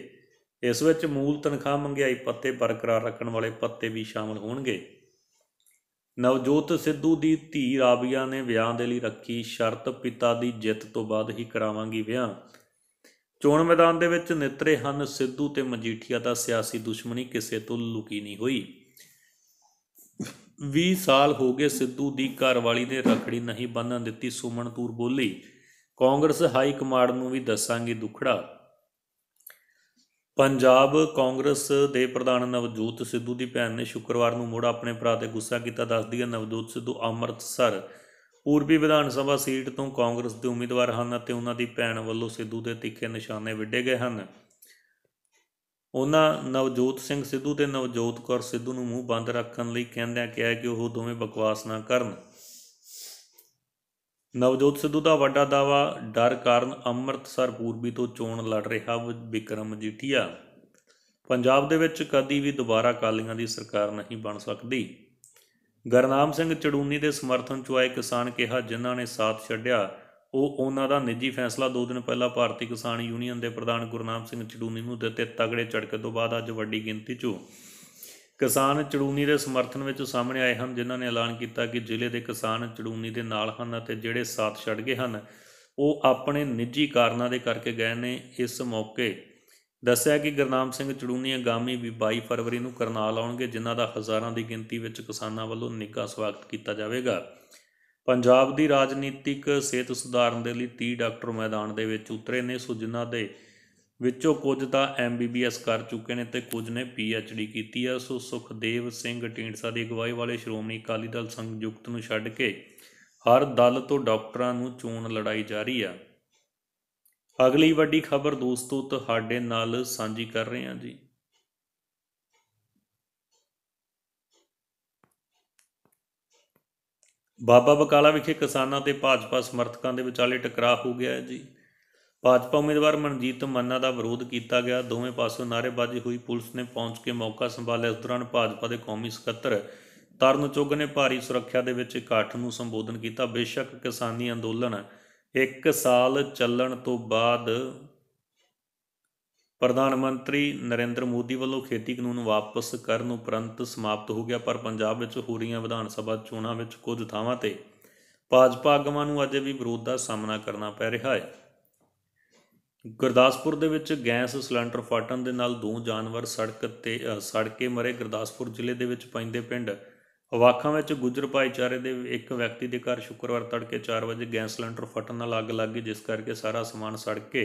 ਇਸ ਵਿੱਚ ਮੂਲ ਤਨਖਾਹ ਮੰਗਿਆਈ ਪੱਤੇ ਬਰਕਰਾਰ ਰੱਖਣ ਵਾਲੇ ਪੱਤੇ ਵੀ ਸ਼ਾਮਲ ਹੋਣਗੇ ਨਵਜੋਤ ਸਿੱਧੂ ਦੀ ਧੀ ਰਾਬੀਆ ਨੇ ਵਿਆਹ ਦੇ ਲਈ ਰੱਖੀ ਸ਼ਰਤ ਪਿਤਾ ਦੀ ਜਿੱਤ ਤੋਂ ਬਾਅਦ ਹੀ ਕਰਾਵਾਂਗੀ ਵਿਆਹ ਚੋਣ ਮੈਦਾਨ ਦੇ ਵਿੱਚ ਨਿਤਰੇ ਹਨ ਸਿੱਧੂ ਤੇ ਮਜੀਠੀਆ ਦਾ ਸਿਆਸੀ ਦੁਸ਼ਮਣੀ ਕਿਸੇ ਤੋਂ ਲੁਕੀ ਨਹੀਂ ਹੋਈ 20 ਸਾਲ ਹੋ ਗਏ ਸਿੱਧੂ ਦੀ ਘਰਵਾਲੀ ਨੇ ਰਖੜੀ ਨਹੀਂ ਬੰਨਣ ਦਿੱਤੀ ਸੁਮਨਤੂਰ ਬੋਲੀ ਕਾਂਗਰਸ ਹਾਈ ਕਮਾਂਡ ਨੂੰ ਵੀ ਦੱਸਾਂਗੇ ਦੁਖੜਾ ਪੰਜਾਬ ਕਾਂਗਰਸ ਦੇ ਪ੍ਰਧਾਨ ਨਵਜੋਤ ਸਿੱਧੂ ਦੀ ਭੈਣ ਨੇ ਸ਼ੁੱਕਰਵਾਰ ਨੂੰ ਮੋੜ ਆਪਣੇ ਭਰਾ ਤੇ ਗੁੱਸਾ ਕੀਤਾ ਦੱਸਦੀ ਹੈ ਨਵਜੋਤ ਸਿੱਧੂ ਅੰਮ੍ਰਿਤਸਰ ਪੂਰਬੀ ਵਿਧਾਨ ਸਭਾ ਸੀਟ ਤੋਂ ਕਾਂਗਰਸ ਦੇ ਉਮੀਦਵਾਰ ਹਨ ਅਤੇ ਉਹਨਾਂ ਦੀ ਭੈਣ ਵੱਲੋਂ ਸਿੱਧੂ ਦੇ ਤਿੱਖੇ ਨਿਸ਼ਾਨੇ ਵਿੱਢੇ ਗਏ ਹਨ ਉਹਨਾਂ ਨਵਜੋਤ ਸਿੰਘ ਸਿੱਧੂ ਤੇ ਨਵਜੋਤ ਕੌਰ ਸਿੱਧੂ ਨੂੰ ਮੂੰਹ ਬੰਦ ਰੱਖਣ ਲਈ ਕਹਿੰਦਿਆਂ ਕਿਹਾ ਕਿ ਉਹ ਦੋਵੇਂ ਬਕਵਾਸ ਨਾ ਕਰਨ ਨਵਜੋਤ ਸਿੱਧੂ ਦਾ ਵੱਡਾ ਦਾਵਾ ਡਰ ਕਾਰਨ ਅੰਮ੍ਰਿਤਸਰ ਪੂਰਬੀ ਤੋਂ ਚੋਣ ਲੜ ਰਿਹਾ ਵਿਕਰਮ ਜੀਠੀਆ ਪੰਜਾਬ ਦੇ ਵਿੱਚ ਕਦੀ ਵੀ ਦੁਬਾਰਾ ਕਾਲੀਆਂ ਦੀ ਸਰਕਾਰ ਨਹੀਂ ਬਣ ਸਕਦੀ ਗਰਨਾਮ ਸਿੰਘ ਚੜੂਨੀ ਦੇ ਸਮਰਥਨ 'ਚ ਆਏ ਕਿਸਾਨ ਕਿਹਾ ਜਿਨ੍ਹਾਂ ਨੇ ਸਾਥ ਛੱਡਿਆ ਉਹ ਉਹਨਾਂ ਦਾ ਨਿੱਜੀ ਫੈਸਲਾ 2 ਦਿਨ ਪਹਿਲਾਂ ਭਾਰਤੀ ਕਿਸਾਨ ਯੂਨੀਅਨ ਦੇ ਪ੍ਰਧਾਨ ਗੁਰਨਾਮ ਸਿੰਘ ਚੜੂਨੀ ਨੂੰ ਦਿੱਤੇ ਤਗੜੇ ਝਟਕੇ ਤੋਂ ਬਾਅਦ ਅੱਜ ਵੱਡੀ ਗਿਣਤੀ 'ਚ ਕਿਸਾਨ ਚੜੂਨੀ ਦੇ ਸਮਰਥਨ ਵਿੱਚ ਸਾਹਮਣੇ ਆਏ ਹਨ ਜਿਨ੍ਹਾਂ ਨੇ ਐਲਾਨ ਕੀਤਾ ਕਿ ਜ਼ਿਲ੍ਹੇ ਦੇ ਕਿਸਾਨ ਚੜੂਨੀ ਦੇ ਨਾਲ ਹਨ ਅਤੇ ਜਿਹੜੇ ਸਾਥ ਛੱਡ ਗਏ ਹਨ ਉਹ ਆਪਣੇ ਨਿੱਜੀ ਕਾਰਨਾਂ ਦੇ ਕਰਕੇ ਗਏ ਨੇ ਇਸ ਮੌਕੇ ਦੱਸਿਆ ਕਿ ਗਰਨਾਮ ਸਿੰਘ ਚੜੂਨੀ ਆਗਾਮੀ 22 ਫਰਵਰੀ ਨੂੰ ਕਰਨਾਲ ਆਉਣਗੇ ਜਿਨ੍ਹਾਂ ਦਾ ਹਜ਼ਾਰਾਂ ਦੀ ਗਿਣਤੀ ਵਿੱਚ ਕਿਸਾਨਾਂ ਵੱਲੋਂ ਨਿੱਘਾ ਸਵਾਗਤ ਕੀਤਾ ਜਾਵੇਗਾ ਪੰਜਾਬ ਦੀ ਰਾਜਨੀਤਿਕ ਸਿਹਤ ਸੁਧਾਰਨ ਦੇ ਲਈ 30 ਡਾਕਟਰ ਮੈਦਾਨ ਦੇ ਵਿੱਚ ਉਤਰੇ ਨੇ ਸੋ ਜਿਨ੍ਹਾਂ ਦੇ ਵਿੱਚੋਂ ਕੁਝ ਤਾਂ ਐਮਬੀਬੀਐਸ ਕਰ ਚੁੱਕੇ ਨੇ ਤੇ ਕੁਝ ਨੇ ਪੀਐਚਡੀ ਕੀਤੀ ਆ ਸੋ ਸੁਖਦੇਵ ਸਿੰਘ ਢੀਂਡਸਾ ਦੀ ਅਗਵਾਈ ਵਾਲੇ ਸ਼੍ਰੋਮਣੀ ਅਕਾਲੀ ਦਲ ਸੰਯੁਕਤ ਨੂੰ ਛੱਡ ਕੇ ਹਰ ਦਲ ਤੋਂ ਡਾਕਟਰਾਂ ਨੂੰ ਚੋਣ ਲੜਾਈ ਜਾਰੀ ਆ ਅਗਲੀ ਵੱਡੀ ਖਬਰ ਦੋਸਤੋ ਤੁਹਾਡੇ ਨਾਲ ਸਾਂਝੀ ਕਰ ਰਹੇ ਹਾਂ ਜੀ ਬਾਬਾ ਬਕਾਲਾ ਵਿਖੇ ਕਿਸਾਨਾਂ ਤੇ ਭਾਜਪਾ ਸਮਰਥਕਾਂ ਦੇ ਵਿਚਾਲੇ ਟਕਰਾਅ ਹੋ ਗਿਆ ਹੈ ਜੀ ਭਾਜਪਾ ਉਮੀਦਵਾਰ ਮਨਜੀਤ ਮੰਨਾ ਦਾ ਵਿਰੋਧ ਕੀਤਾ ਗਿਆ ਦੋਵੇਂ ਪਾਸੋਂ ਨਾਰੇਬਾਜ਼ੀ ਹੋਈ ਪੁਲਿਸ ਨੇ ਪਹੁੰਚ ਕੇ ਮੌਕਾ ਸੰਭਾਲਿਆ ਉਸ ਦੌਰਾਨ ਭਾਜਪਾ ਦੇ ਕੌਮੀ ਸਕੱਤਰ ਤਰਨ ਚੁੱਗ ਨੇ ਭਾਰੀ ਸੁਰੱਖਿਆ ਦੇ ਵਿੱਚ ਇਕੱਠ ਨੂੰ ਸੰਬੋਧਨ ਕੀਤਾ ਬੇਸ਼ੱਕ ਕਿਸਾਨੀ ਅੰਦੋਲਨ 1 ਸਾਲ ਚੱਲਣ ਤੋਂ ਬਾਅਦ ਪ੍ਰਧਾਨ ਮੰਤਰੀ ਨਰਿੰਦਰ ਮੋਦੀ ਵੱਲੋਂ ਖੇਤੀ ਕਾਨੂੰਨ ਵਾਪਸ ਕਰਨ ਉਪਰੰਤ ਸਮਾਪਤ ਹੋ ਗਿਆ ਪਰ ਪੰਜਾਬ ਵਿੱਚ ਹੋ ਰਹੀਆਂ ਵਿਧਾਨ ਸਭਾ ਚੋਣਾਂ ਵਿੱਚ ਕੁਝ ਥਾਵਾਂ ਤੇ ਭਾਜਪਾ ਆਗਮਾਂ ਨੂੰ ਅਜੇ ਵੀ ਵਿਰੋਧ ਦਾ ਸਾਹਮਣਾ ਕਰਨਾ ਪੈ ਰਿਹਾ ਹੈ ਗੁਰਦਾਸਪੁਰ ਦੇ ਵਿੱਚ ਗੈਸ ਸਿਲੰਡਰ ਫਟਣ ਦੇ ਨਾਲ ਦੋ ਜਾਨਵਰ ਸੜਕ ਤੇ ਸੜ ਕੇ ਮਰੇ ਗੁਰਦਾਸਪੁਰ ਜ਼ਿਲ੍ਹੇ ਦੇ ਵਿੱਚ ਪੈਂਦੇ ਪਿੰਡ ਅਵਾਖਾਂ ਵਿੱਚ ਗੁੱਜਰ ਭਾਈਚਾਰੇ ਦੇ ਇੱਕ ਵਿਅਕਤੀ ਦੇ ਘਰ ਸ਼ੁੱਕਰਵਾਰ ਤੜਕੇ 4 ਵਜੇ ਗੈਸ ਸਿਲੰਡਰ ਫਟਣ ਨਾਲ ਅੱਗ ਲੱਗ ਗਈ ਜਿਸ ਕਰਕੇ ਸਾਰਾ ਸਮਾਨ ਸੜ ਕੇ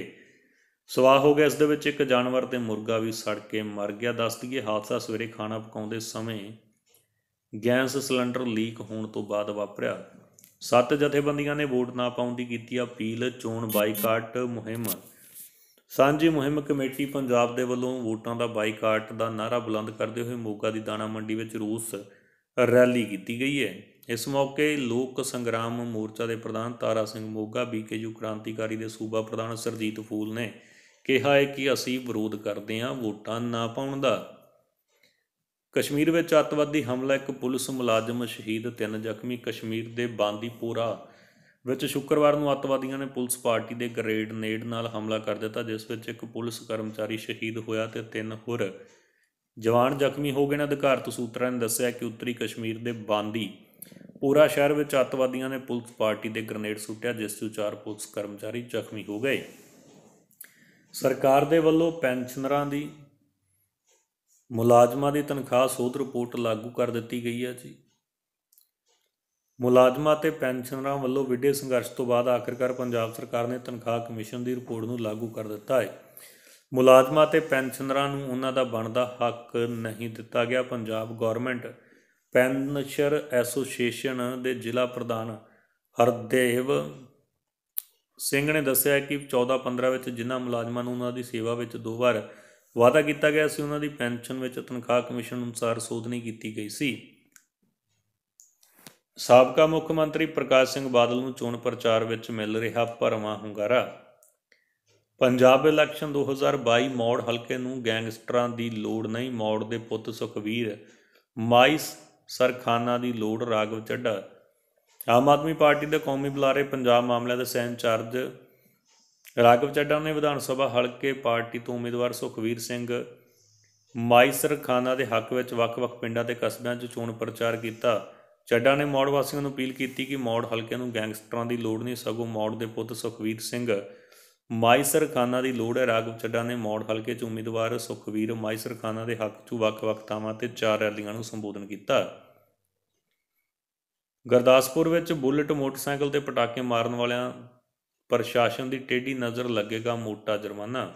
ਸਵਾਹ ਹੋ ਗਿਆ ਇਸ ਦੇ ਵਿੱਚ ਇੱਕ ਜਾਨਵਰ ਤੇ ਮੁਰਗਾ ਵੀ ਸੜ ਕੇ ਮਰ ਗਿਆ ਦੱਸ ਦਈਏ ਹਾਦਸਾ ਸਵੇਰੇ ਖਾਣਾ ਪਕਾਉਂਦੇ ਸਮੇਂ ਗੈਸ ਸਿਲੰਡਰ ਲੀਕ ਹੋਣ ਤੋਂ ਬਾਅਦ ਵਾਪਰਿਆ ਸੱਤ ਜਥੇਬੰਦੀਆਂ ਨੇ ਵੋਟ ਨਾ ਪਾਉਣ ਦੀ ਕੀਤੀ ਅਪੀਲ ਚੋਣ ਬਾਈਕਾਟ ਮੁਹਿੰਮ ਸਾਂਝੀ ਮੁਹਿੰਮ ਕਮੇਟੀ ਪੰਜਾਬ ਦੇ ਵੱਲੋਂ ਵੋਟਾਂ ਦਾ ਬਾਈਕਾਟ ਦਾ ਨਾਰਾ ਬੁਲੰਦ ਕਰਦੇ ਹੋਏ ਮੋਗਾ ਦੀ ਦਾਣਾ ਮੰਡੀ ਵਿੱਚ ਰੂਸ ਰੈਲੀ ਕੀਤੀ ਗਈ ਹੈ ਇਸ ਮੌਕੇ ਲੋਕ ਸੰਗਰਾਮ ਮੋਰਚਾ ਦੇ ਪ੍ਰਧਾਨ ਤਾਰਾ ਸਿੰਘ ਮੋਗਾ ਬੀਕੇਯੂ ਕ੍ਰਾਂਤੀਕਾਰੀ ਦੇ ਸੂਬਾ ਪ੍ਰਧਾਨ ਸਰਜੀਤ ਫੂਲ ਨੇ ਕਿਹਾ ਹੈ ਕਿ ਅਸੀਂ ਵਿਰੋਧ ਕਰਦੇ ਹਾਂ ਵੋਟਾਂ ਨਾ ਪਾਉਣ ਦਾ ਕਸ਼ਮੀਰ ਵਿੱਚ ਅੱਤਵਾਦੀ ਹਮਲਾ ਇੱਕ ਪੁਲਿਸ ਮੁਲਾਜ਼ਮ ਸ਼ਹੀਦ ਤਿੰਨ ਜ਼ਖਮੀ ਕਸ਼ਮੀਰ ਦੇ ਬਾਂਦੀਪੋਰਾ ਵਿੱਚ ਸ਼ੁੱਕਰਵਾਰ ਨੂੰ ਅੱਤਵਾਦੀਆਂ ਨੇ ਪੁਲਿਸ ਪਾਰਟੀ ਦੇ ਗ੍ਰੇਡ ਨੇਡ ਨਾਲ ਹਮਲਾ ਕਰ ਦਿੱਤਾ ਜਿਸ ਵਿੱਚ ਇੱਕ ਪੁਲਿਸ ਕਰਮਚਾਰੀ ਸ਼ਹੀਦ ਹੋਇਆ ਤੇ ਤਿੰਨ ਹੋਰ ਜਵਾਨ ਜ਼ਖਮੀ ਹੋ ਗਏ ਨੇ ਅਧਿਕਾਰਤ ਸੂਤਰਾਂ ਨੇ ਦੱਸਿਆ ਕਿ ਉੱਤਰੀ ਕਸ਼ਮੀਰ ਦੇ ਬਾਂਦੀ ਪੂਰਾ ਸ਼ਹਿਰ ਵਿੱਚ ਅੱਤਵਾਦੀਆਂ ਨੇ ਪੁਲਿਸ ਪਾਰਟੀ ਦੇ ਗ੍ਰਨੇਡ ਸੁੱਟਿਆ ਜਿਸ ਤੋਂ ਚਾਰ ਪੁਲਿਸ ਕਰਮਚਾਰੀ ਜ਼ਖਮੀ ਹੋ ਗਏ ਸਰਕਾਰ ਦੇ ਵੱਲੋਂ ਪੈਨਸ਼ਨਰਾਂ ਦੀ ਮੁਲਾਜ਼ਮਾਂ ਦੀ ਤਨਖਾਹ ਸੋਧ ਰਿਪੋਰਟ ਲਾਗੂ ਕਰ ਦਿੱਤੀ ਗਈ ਹੈ ਜੀ ਮੁਲਾਜ਼ਮਾਂ ਤੇ ਪੈਨਸ਼ਨਰਾਂ ਵੱਲੋਂ ਵਿੱਢੇ ਸੰਘਰਸ਼ ਤੋਂ ਬਾਅਦ ਆਖਰਕਾਰ ਪੰਜਾਬ ਸਰਕਾਰ ਨੇ ਤਨਖਾਹ ਕਮਿਸ਼ਨ ਦੀ ਰਿਪੋਰਟ ਨੂੰ ਲਾਗੂ ਕਰ ਦਿੱਤਾ ਹੈ ਮੁਲਾਜ਼ਮਾਂ ਤੇ ਪੈਨਸ਼ਨਰਾਂ ਨੂੰ ਉਹਨਾਂ ਦਾ ਬਣਦਾ ਹੱਕ ਨਹੀਂ ਦਿੱਤਾ ਗਿਆ ਪੰਜਾਬ ਗਵਰਨਮੈਂਟ ਪੈਨਸ਼ਨਰ ਐਸੋਸੀਏਸ਼ਨ ਦੇ ਜ਼ਿਲ੍ਹਾ ਪ੍ਰਧਾਨ ਹਰਦੇਵ ਸਿੰਘ ਨੇ ਦੱਸਿਆ ਕਿ 14-15 ਵਿੱਚ ਜਿਨ੍ਹਾਂ ਮੁਲਾਜ਼ਮਾਂ ਨੂੰ ਉਹਨਾਂ ਦੀ ਸੇਵਾ ਵਿੱਚ ਦੋ ਵਾਰ ਵਾਅਦਾ ਕੀਤਾ ਗਿਆ ਸੀ ਉਹਨਾਂ ਦੀ ਪੈਨਸ਼ਨ ਵਿੱਚ ਤਨਖਾਹ ਕਮਿਸ਼ਨ ਅਨੁਸਾਰ ਸੋਧ ਨਹੀਂ ਕੀਤੀ ਗਈ ਸੀ ਸਾਬਕਾ ਮੁੱਖ ਮੰਤਰੀ ਪ੍ਰਕਾਸ਼ ਸਿੰਘ ਬਾਦਲ ਨੂੰ ਚੋਣ ਪ੍ਰਚਾਰ ਵਿੱਚ ਮਿਲ ਰਿਹਾ ਭਰਵਾਂ ਹੁੰਗਾਰਾ ਪੰਜਾਬ ਇਲੈਕਸ਼ਨ 2022 ਮੌੜ ਹਲਕੇ ਨੂੰ ਗੈਂਗਸਟਰਾਂ ਦੀ ਲੋੜ ਨਹੀਂ ਮੌੜ ਦੇ ਪੁੱਤ ਸੁਖਵੀਰ ਮਾਈਸ ਸਰਖਾਨਾ ਦੀ ਲੋੜ ਰਾਗਵ ਚੱਡਾ ਆਮ ਆਦਮੀ ਪਾਰਟੀ ਦੇ ਕੌਮੀ ਬੁਲਾਰੇ ਪੰਜਾਬ ਮਾਮਲਿਆਂ ਦੇ ਸੈਨ ਚਾਰਜ ਰਾਗਵ ਚੱਡਾ ਨੇ ਵਿਧਾਨ ਸਭਾ ਹਲਕੇ ਪਾਰਟੀ ਤੋਂ ਉਮੀਦਵਾਰ ਸੁਖਵੀਰ ਸਿੰਘ ਮਾਈਸਰ ਖਾਨਾ ਦੇ ਹੱਕ ਵਿੱਚ ਵੱਖ-ਵੱਖ ਪਿੰਡਾਂ ਤੇ ਕਸਬਿਆਂ 'ਚ ਚੋਣ ਪ੍ਰਚਾਰ ਕੀਤਾ ਚੱਡਾ ਨੇ ਮੌੜ ਵਾਸੀਆਂ ਨੂੰ ਅਪੀਲ ਕੀਤੀ ਕਿ ਮੌੜ ਹਲਕੇ ਨੂੰ ਗੈਂਗਸਟਰਾਂ ਦੀ ਲੋੜ ਨਹੀਂ ਸਗੋਂ ਮੌੜ ਦੇ ਪੁੱਤ ਸੁਖਵੀਰ ਸਿੰਘ ਮਾਈਸਰ ਖਾਨਾ ਦੀ ਲੋੜ ਹੈ ਰਾਗਵ ਚੱਡਾ ਨੇ ਮੌੜ ਹਲਕੇ 'ਚ ਉਮੀਦਵਾਰ ਸੁਖਵੀਰ ਮਾਈਸਰ ਖਾਨਾ ਦੇ ਹੱਕ 'ਚ ਵੱਖ-ਵੱਖ ਥਾਵਾਂ ਤੇ ਚਾਰ ਰੈਲੀਆਂ ਨੂੰ ਸੰਬੋਧਨ ਕੀਤਾ ਗਰਦਾਸਪੁਰ ਵਿੱਚ ਬੁਲਟ ਮੋਟਰਸਾਈਕਲ ਤੇ ਪਟਾਕੇ ਮਾਰਨ ਵਾਲਿਆਂ ਪ੍ਰਸ਼ਾਸਨ ਦੀ ਟੇਢੀ ਨਜ਼ਰ ਲੱਗੇਗਾ ਮੋਟਾ ਜੁਰਮਾਨਾ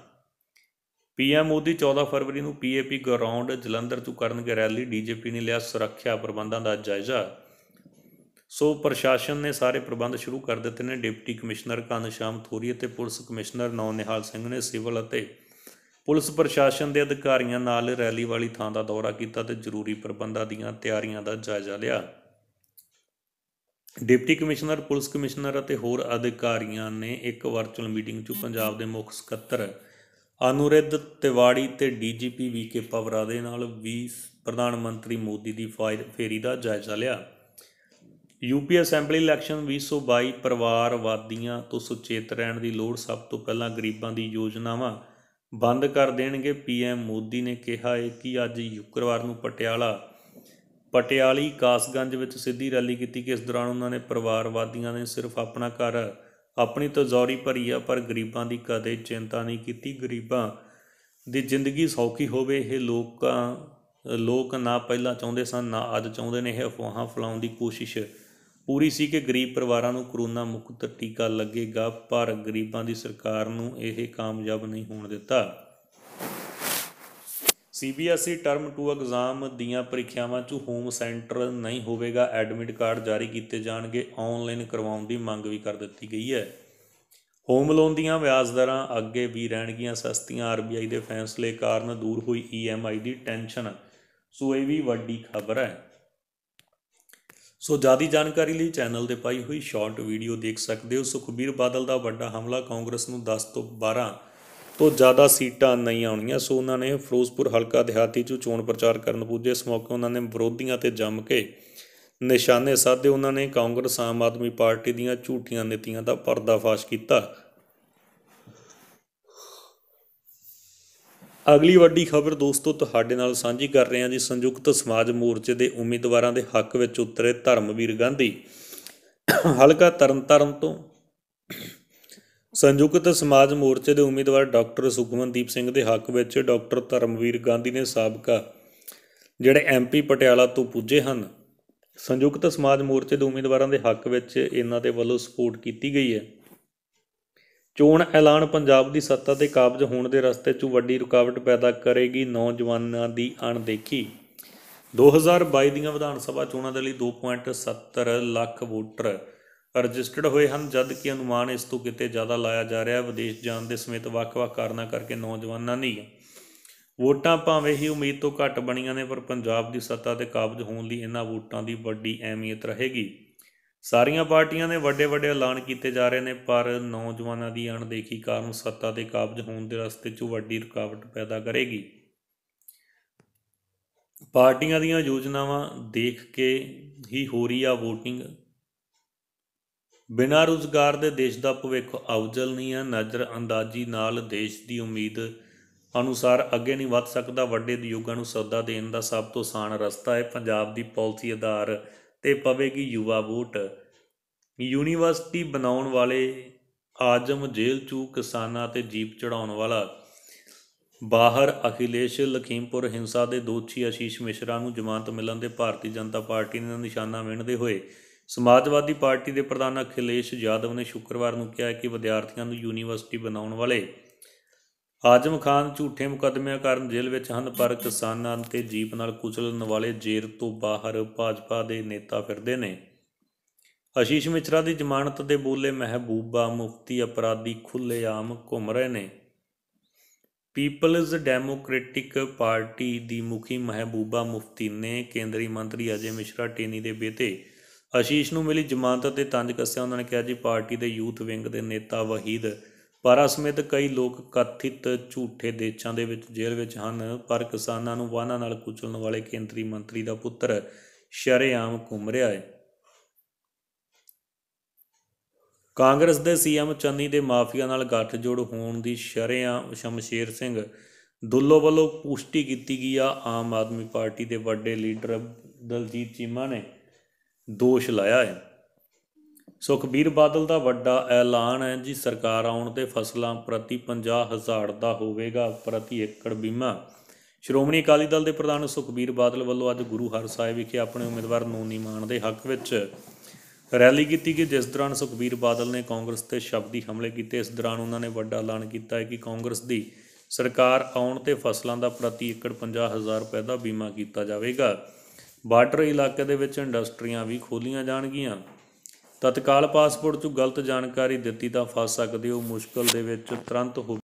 ਪੀਐਮ ਮੋਦੀ 14 ਫਰਵਰੀ ਨੂੰ ਪੀਏਪੀ ਗਰਾਊਂਡ ਜਲੰਧਰ ਤੋਂ ਕਰਨਗੇ ਰੈਲੀ ਡੀਜੀਪੀ ਨੇ ਲਿਆ ਸੁਰੱਖਿਆ ਪ੍ਰਬੰਧਾਂ ਦਾ ਜਾਇਜ਼ਾ ਸੋ ਪ੍ਰਸ਼ਾਸਨ ਨੇ ਸਾਰੇ ਪ੍ਰਬੰਧ ਸ਼ੁਰੂ ਕਰ ਦਿੱਤੇ ਨੇ ਡਿਪਟੀ ਕਮਿਸ਼ਨਰ ਸ਼ਾਮ ਥੋਰੀ ਅਤੇ ਪੁਲਿਸ ਕਮਿਸ਼ਨਰ ਨੌ ਨਿਹਾਲ ਸਿੰਘ ਨੇ ਸਿਵਲ ਅਤੇ ਪੁਲਿਸ ਪ੍ਰਸ਼ਾਸਨ ਦੇ ਅਧਿਕਾਰੀਆਂ ਨਾਲ ਰੈਲੀ ਵਾਲੀ ਥਾਂ ਦਾ ਦੌਰਾ ਕੀਤਾ ਤੇ ਜ਼ਰੂਰੀ ਪ੍ਰਬੰਧਾਂ ਦੀਆਂ ਤਿਆਰੀਆਂ ਦਾ ਜਾਇਜ਼ਾ ਲਿਆ ਡਿਪਟੀ ਕਮਿਸ਼ਨਰ ਪੁਲਿਸ ਕਮਿਸ਼ਨਰ ਅਤੇ ਹੋਰ ਅਧਿਕਾਰੀਆਂ ਨੇ ਇੱਕ ਵਰਚੁਅਲ ਮੀਟਿੰਗ 'ਚ ਪੰਜਾਬ ਦੇ ਮੁੱਖ ਸਕੱਤਰ ਅਨੁਰਿੱਧ ਤਿਵਾੜੀ ਤੇ ਡੀਜੀਪੀ ਵੀਕੇ ਪਵਰਾ ਦੇ ਨਾਲ ਵੀ ਪ੍ਰਧਾਨ ਮੰਤਰੀ ਮੋਦੀ ਦੀ ਫੇਰੀ ਦਾ ਜਾਇਜ਼ਾ ਲਿਆ ਯੂਪੀ ਅਸੈਂਬਲੀ ਇਲੈਕਸ਼ਨ 2022 ਪਰਿਵਾਰਵਾਦੀਆਂ ਤੋਂ ਸੁਚੇਤ ਰਹਿਣ ਦੀ ਲੋੜ ਸਭ ਤੋਂ ਪਹਿਲਾਂ ਗਰੀਬਾਂ ਦੀ ਯੋਜਨਾਵਾਂ ਬੰਦ ਕਰ ਦੇਣਗੇ ਪੀਐਮ ਮੋਦੀ ਨੇ ਕਿਹਾ ਹੈ ਕਿ ਅੱਜ ਯੁਕਰਵਾਰ ਨੂੰ ਪਟਿਆਲਾ ਪਟਿਆਲੀ ਕਾਸਗੰਜ ਵਿੱਚ ਸਿੱਧੀ ਰੈਲੀ ਕੀਤੀ ਕਿ ਇਸ ਦੌਰਾਨ ਉਹਨਾਂ ਨੇ ਪਰਿਵਾਰਵਾਦੀਆਂ ਨੇ ਸਿਰਫ ਆਪਣਾ ਘਰ ਆਪਣੀ ਤਜ਼ੌਰੀ ਭਰੀ ਆ ਪਰ ਗਰੀਬਾਂ ਦੀ ਕਦੇ ਚਿੰਤਾ ਨਹੀਂ ਕੀਤੀ ਗਰੀਬਾਂ ਦੀ ਜ਼ਿੰਦਗੀ ਸੌਖੀ ਹੋਵੇ ਇਹ ਲੋਕਾਂ ਲੋਕ ਨਾ ਪਹਿਲਾਂ ਚਾਹੁੰਦੇ ਸਨ ਨਾ ਅੱਜ ਚਾਹੁੰਦੇ ਨੇ ਇਹ ਅਫਵਾਹਾਂ ਫਲਾਉਣ ਦੀ ਕੋਸ਼ਿਸ਼ ਪੂਰੀ ਸੀ ਕਿ ਗਰੀਬ ਪਰਿਵਾਰਾਂ ਨੂੰ ਕਰੋਨਾ ਮੁਕਤ ਟੀਕਾ ਲੱਗੇਗਾ ਪਰ ਗਰੀਬਾਂ ਦੀ ਸਰਕਾਰ ਨੂੰ ਇਹ ਕਾਮਯਾਬ ਨਹੀਂ ਹੋਣ ਦਿੱਤਾ ਸੀਬੀਐਸਈ ਟਰਮ 2 ਐਗਜ਼ਾਮ ਦੀਆਂ ਪ੍ਰੀਖਿਆਵਾਂ 'ਚ ਹੋਮ ਸੈਂਟਰ ਨਹੀਂ ਹੋਵੇਗਾ ਐਡਮਿਟ ਕਾਰਡ ਜਾਰੀ ਕੀਤੇ ਜਾਣਗੇ ਆਨਲਾਈਨ ਕਰਵਾਉਣ ਦੀ ਮੰਗ ਵੀ ਕਰ ਦਿੱਤੀ ਗਈ ਹੈ ਹੋਮ ਲੋਨ ਦੀਆਂ ਵਿਆਜ ਦਰਾਂ ਅੱਗੇ ਵੀ ਰਹਿਣਗੀਆਂ ਸਸਤੀਆਂ ਆਰਬੀਆਈ ਦੇ ਫੈਸਲੇ ਕਾਰਨ ਦੂਰ ਹੋਈ ਈਐਮਆਈ e ਦੀ ਟੈਨਸ਼ਨ ਸੋ ਇਹ ਵੀ ਵੱਡੀ ਖਬਰ ਹੈ ਸੋ ਜਿਆਦਾ ਜਾਣਕਾਰੀ ਲਈ ਚੈਨਲ ਤੇ ਪਾਈ ਹੋਈ ਸ਼ਾਰਟ ਵੀਡੀਓ ਦੇਖ ਸਕਦੇ ਹੋ ਸੁਖਬੀਰ ਬਾਦਲ ਦਾ ਵੱਡਾ ਹਮਲਾ ਕਾਂਗਰਸ ਨੂੰ 10 ਤੋਂ 12 ਤੋਂ ਜ਼ਿਆਦਾ ਸੀਟਾਂ ਨਹੀਂ ਆਉਣੀਆਂ ਸੋ ਉਹਨਾਂ ਨੇ ਫਿਰੋਜ਼ਪੁਰ ਹਲਕਾ ਦਿਹਾਤੀ 'ਚ ਚੋਣ ਪ੍ਰਚਾਰ ਕਰਨ ਪੁੱਜੇ ਇਸ ਮੌਕੇ ਉਹਨਾਂ ਨੇ ਵਿਰੋਧੀਆਂ ਤੇ ਜੰਮ ਕੇ ਨਿਸ਼ਾਨੇ ਸਾਧੇ ਉਹਨਾਂ ਨੇ ਕਾਂਗਰਸ ਆਮ ਆਦਮੀ ਪਾਰਟੀ ਦੀਆਂ ਝੂਠੀਆਂ ਨੀਤੀਆਂ ਦਾ ਪਰਦਾਫਾਸ਼ ਕੀਤਾ ਅਗਲੀ ਵੱਡੀ ਖਬਰ ਦੋਸਤੋ ਤੁਹਾਡੇ ਨਾਲ ਸਾਂਝੀ ਕਰ ਰਹੇ ਹਾਂ ਜੀ ਸੰਯੁਕਤ ਸਮਾਜ ਮੋਰਚੇ ਦੇ ਉਮੀਦਵਾਰਾਂ ਦੇ ਹੱਕ ਵਿੱਚ ਉਤਰੇ ਧਰਮਵੀਰ ਗਾਂਧੀ ਹਲਕਾ ਤਰਨਤਾਰਨ ਤੋਂ ਸੰਯੁਕਤ ਸਮਾਜ ਮੋਰਚੇ ਦੇ ਉਮੀਦਵਾਰ ਡਾਕਟਰ ਸੁਖਮਨਦੀਪ ਸਿੰਘ ਦੇ ਹੱਕ ਵਿੱਚ ਡਾਕਟਰ ਧਰਮਵੀਰ ਗਾਂਧੀ ਨੇ ਸਾਬਕਾ ਜਿਹੜੇ ਐਮਪੀ ਪਟਿਆਲਾ ਤੋਂ ਪੁੱਜੇ ਹਨ ਸੰਯੁਕਤ ਸਮਾਜ ਮੋਰਚੇ ਦੇ ਉਮੀਦਵਾਰਾਂ ਦੇ ਹੱਕ ਵਿੱਚ ਇਹਨਾਂ ਦੇ ਵੱਲੋਂ ਸਪੋਰਟ ਕੀਤੀ ਗਈ ਹੈ ਚੋਣ ਐਲਾਨ ਪੰਜਾਬ ਦੀ ਸੱਤਾ ਤੇ ਕਾਬਜ ਹੋਣ ਦੇ ਰਸਤੇ 'ਚ ਵੱਡੀ ਰੁਕਾਵਟ ਪੈਦਾ ਕਰੇਗੀ ਨੌਜਵਾਨਾਂ ਦੀ ਅਣਦੇਖੀ 2022 ਦੀਆਂ ਵਿਧਾਨ ਸਭਾ ਚੋਣਾਂ ਦੇ ਲਈ 2.70 ਲੱਖ ਵੋਟਰ ਰਜਿਸਟਰਡ ਹੋਏ ਹਨ ਜਦ ਕਿ ਅਨੁਮਾਨ ਇਸ ਤੋਂ ਕਿਤੇ ਜ਼ਿਆਦਾ ਲਾਇਆ ਜਾ ਰਿਹਾ ਵਿਦੇਸ਼ ਜਾਣ ਦੇ ਸਮੇਤ ਵੱਖ-ਵੱਖ ਕਾਰਨਾਂ ਕਰਕੇ ਨੌਜਵਾਨਾਂ ਨਹੀਂ ਵੋਟਾਂ ਭਾਵੇਂ ਹੀ ਉਮੀਦ ਤੋਂ ਘੱਟ ਬਣੀਆਂ ਨੇ ਪਰ ਪੰਜਾਬ ਦੀ ਸੱਤਾ ਤੇ ਕਾਬਜ ਹੋਣ ਲਈ ਇਹਨਾਂ ਵੋਟਾਂ ਦੀ ਵੱਡੀ ਅਹਿਮੀਅਤ ਰਹੇਗੀ ਸਾਰੀਆਂ ਪਾਰਟੀਆਂ ਨੇ ਵੱਡੇ-ਵੱਡੇ ਐਲਾਨ ਕੀਤੇ ਜਾ ਰਹੇ ਨੇ ਪਰ ਨੌਜਵਾਨਾਂ ਦੀ ਅਣਦੇਖੀ ਕਾਰਨ ਸੱਤਾ ਤੇ ਕਾਬਜ ਹੋਣ ਦੇ ਰਸਤੇ 'ਚ ਵੱਡੀ ਰੁਕਾਵਟ ਪੈਦਾ ਕਰੇਗੀ ਪਾਰਟੀਆਂ ਦੀਆਂ ਯੋਜਨਾਵਾਂ ਦੇਖ ਕੇ ਹੀ ਹੋ ਰਹੀ ਆ VOTING ਬਿਨਾਂ ਰੁਜ਼ਗਾਰ ਦੇ ਦੇਸ਼ ਦਾ ਭਵਿੱਖ ਉਜਲ ਨਹੀਂ ਹੈ ਨਜ਼ਰ ਅੰਦਾਜ਼ੀ ਨਾਲ ਦੇਸ਼ ਦੀ ਉਮੀਦ ਅਨੁਸਾਰ ਅੱਗੇ ਨਹੀਂ ਵੱਧ ਸਕਦਾ ਵੱਡੇ ਉਦਯੋਗਾਂ ਨੂੰ ਸੌਦਾ ਦੇਣ ਦਾ ਸਭ ਤੋਂ ਆਸਾਨ ਰਸਤਾ ਹੈ ਪੰਜਾਬ ਦੀ ਪਾਲਿਸੀ ਆਧਾਰ ਤੇ ਪਵੇਗੀ ਯੁਵਾ ਵੋਟ ਯੂਨੀਵਰਸਿਟੀ ਬਣਾਉਣ ਵਾਲੇ ਆਜਮ ਜੇਲ੍ਹ ਚੂ ਕਿਸਾਨਾਂ ਤੇ ਜੀਪ ਚੜਾਉਣ ਵਾਲਾ ਬਾਹਰ ਅਖਿਲੇਸ਼ ਲਖੀਮਪੁਰ ਹਿੰਸਾ ਦੇ ਦੋਸ਼ੀ ਆਸ਼ੀਸ਼ ਮਿਸ਼ਰਾ ਨੂੰ ਜ਼ਮਾਨਤ ਮਿਲਣ ਦੇ ਭਾਰਤੀ ਜਨਤਾ ਪਾਰਟੀ ਨੇ ਨਿਸ਼ਾਨਾ ਵੇਣਦੇ ਹੋਏ ਸਮਾਜਵਾਦੀ ਪਾਰਟੀ ਦੇ ਪ੍ਰਧਾਨ ਅਖਿਲੇਸ਼ ਯਾਦਵ ਨੇ ਸ਼ੁੱਕਰਵਾਰ ਨੂੰ ਕਿਹਾ ਕਿ ਵਿਦਿਆਰਥੀਆਂ ਨੂੰ ਯੂਨੀਵਰਸਿਟੀ ਬਣਾਉਣ ਵਾਲੇ ਆਜ਼ਮ ਖਾਨ ਝੂਠੇ ਮੁਕਦਮਿਆਂ ਕਾਰਨ ਜੇਲ੍ਹ ਵਿੱਚ ਹਨ ਪਰ ਕਿਸਾਨਾਂ ਤੇ ਜੀਪ ਨਾਲ ਕੁਚਲਣ ਵਾਲੇ ਜੇਰ ਤੋਂ ਬਾਹਰ ਭਾਜਪਾ ਦੇ ਨੇਤਾ ਫਿਰਦੇ ਨੇ ਅਸ਼ੀਸ਼ ਮਿਚਰਾ ਦੀ ਜ਼ਮਾਨਤ ਦੇ ਬੋਲੇ ਮਹਿਬੂਬਾ ਮੁਫਤੀ ਅਪਰਾਧੀ ਖੁੱਲੇਆਮ ਘੁੰਮ ਰਹੇ ਨੇ ਪੀਪਲਜ਼ ਡੈਮੋਕ੍ਰੈਟਿਕ ਪਾਰਟੀ ਦੀ ਮੁਖੀ ਮਹਿਬੂਬਾ ਮੁਫਤੀ ਨੇ ਕੇਂਦਰੀ ਮੰਤਰੀ ਅਜੇ ਮਿਸ਼ਰਾ ਟੇਨੀ ਦੇ ਬੇਤੇ ਅਸ਼ੀਸ਼ ਨੂੰ ਮਿਲੀ ਜ਼ਮਾਨਤ ਤੇ ਤੰਜ ਕੱਸਿਆ ਉਹਨਾਂ ਨੇ ਕਿਹਾ ਜੀ ਪਾਰਟੀ ਦੇ ਯੂਥ ਵਿੰਗ ਦੇ ਨੇਤਾ ਵਹੀਦ ਪਾਰਾ ਸਮੇਤ ਕਈ ਲੋਕ ਕਥਿਤ ਝੂਠੇ ਦੇਚਾਂ ਦੇ ਵਿੱਚ ਜੇਲ੍ਹ ਵਿੱਚ ਹਨ ਪਰ ਕਿਸਾਨਾਂ ਨੂੰ ਵਾਹਨਾਂ ਨਾਲ ਕੁਚਲਣ ਵਾਲੇ ਕੇਂਦਰੀ ਮੰਤਰੀ ਦਾ ਪੁੱਤਰ ਸ਼ਰੇਆਮ ਘੁੰਮ ਰਿਹਾ ਹੈ ਕਾਂਗਰਸ ਦੇ ਸੀਐਮ ਚੰਨੀ ਦੇ ਮਾਫੀਆ ਨਾਲ ਗੱਠਜੋੜ ਹੋਣ ਦੀ ਸ਼ਰੇਆਮ ਸ਼ਮਸ਼ੇਰ ਸਿੰਘ ਦੁੱਲੋ ਵੱਲੋਂ ਪੁਸ਼ਟੀ ਕੀਤੀ ਗਈ ਆ ਆਮ ਆਦਮੀ ਪਾਰਟੀ ਦੇ ਵੱਡੇ ਲੀਡਰ ਦਲਜੀਤ ਚੀਮਾ ਨੇ ਦੋਸ਼ ਲਾਇਆ ਹੈ ਸੁਖਬੀਰ ਬਾਦਲ ਦਾ ਵੱਡਾ ਐਲਾਨ ਹੈ ਜੀ ਸਰਕਾਰ ਆਉਣ ਤੇ ਫਸਲਾਂ ਪ੍ਰਤੀ 50000 ਦਾ ਹੋਵੇਗਾ ਪ੍ਰਤੀ ਏਕੜ ਬੀਮਾ ਸ਼੍ਰੋਮਣੀ ਅਕਾਲੀ ਦਲ ਦੇ ਪ੍ਰਧਾਨ ਸੁਖਬੀਰ ਬਾਦਲ ਵੱਲੋਂ ਅੱਜ ਗੁਰੂ ਹਰ ਸਾਹਿਬ ਵਿਖੇ ਆਪਣੇ ਉਮੀਦਵਾਰ ਨੋਨੀ ਮਾਨ ਦੇ ਹੱਕ ਵਿੱਚ ਰੈਲੀ ਕੀਤੀ ਕਿ ਜਿਸ ਦੌਰਾਨ ਸੁਖਬੀਰ ਬਾਦਲ ਨੇ ਕਾਂਗਰਸ ਤੇ ਸ਼ਬਦੀ ਹਮਲੇ ਕੀਤੇ ਇਸ ਦੌਰਾਨ ਉਹਨਾਂ ਨੇ ਵੱਡਾ ਐਲਾਨ ਕੀਤਾ ਹੈ ਕਿ ਕਾਂਗਰਸ ਦੀ ਸਰਕਾਰ ਆਉਣ ਤੇ ਫਸਲਾਂ ਦਾ ਪ੍ਰਤੀ ਏਕੜ 50000 ਰੁਪਏ ਦਾ ਬੀਮਾ ਕੀਤਾ ਜਾਵੇਗਾ ਬਾਰਡਰ ਇਲਾਕੇ ਦੇ ਵਿੱਚ ਇੰਡਸਟਰੀਆਂ ਵੀ ਖੋਲੀਆਂ ਜਾਣਗੀਆਂ ਤਤਕਾਲ ਪਾਸਪੋਰਟ 'ਚ ਗਲਤ ਜਾਣਕਾਰੀ ਦਿੱਤੀ ਤਾਂ ਫਸ ਸਕਦੇ ਹੋ ਮੁਸ਼ਕਲ ਦੇ ਵਿੱਚ ਤੁਰੰਤ ਹੋ